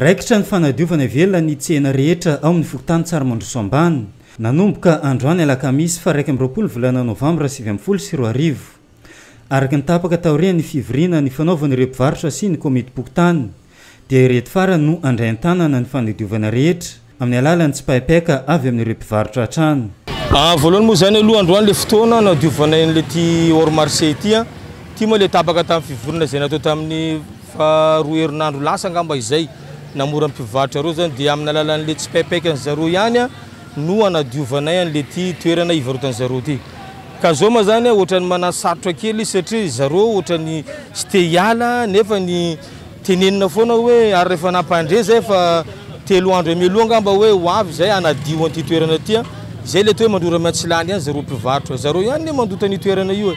aktra nyfanadovana velonany tena rehetra ao amin'ny kotanysaraandrooayaoaya foymatrsy kotaay faaohe an'y alalany tsypaipaika ayamn'nyrempivarotryohaymoa ah, zanyalohaandroany le ftoanaaaovana l t orase y ah. tmo le taaka tamn'ny fivrinazay natotamin'ny reiadrolasagamba ay namora anmpivarotro re zany di amin'ny lalanle tsy paipaika nzar hany no anadiovanay ale ty toerana ivarotanzarty k zao m zany ohatran'ny mana sarotro kely iz satriazaroatrany stehala nefany tenenina foana oe ary rehefa napandre zay fatelo andro mogamba oe oay zay anadio atytoeranaty zay let ho mandroramiatsilany ay zarpivarotra zar ianyn mandotanytoerana io e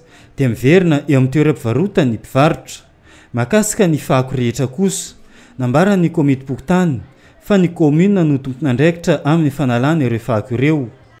dia miverina eo amin'ny toera-pivarota ny mpivarotra mahakasika ny faako rehetra kosa nambara ny komudim-poktany fa ny komuna notoponandraikitra amin'ny fanalana ireo faako ireo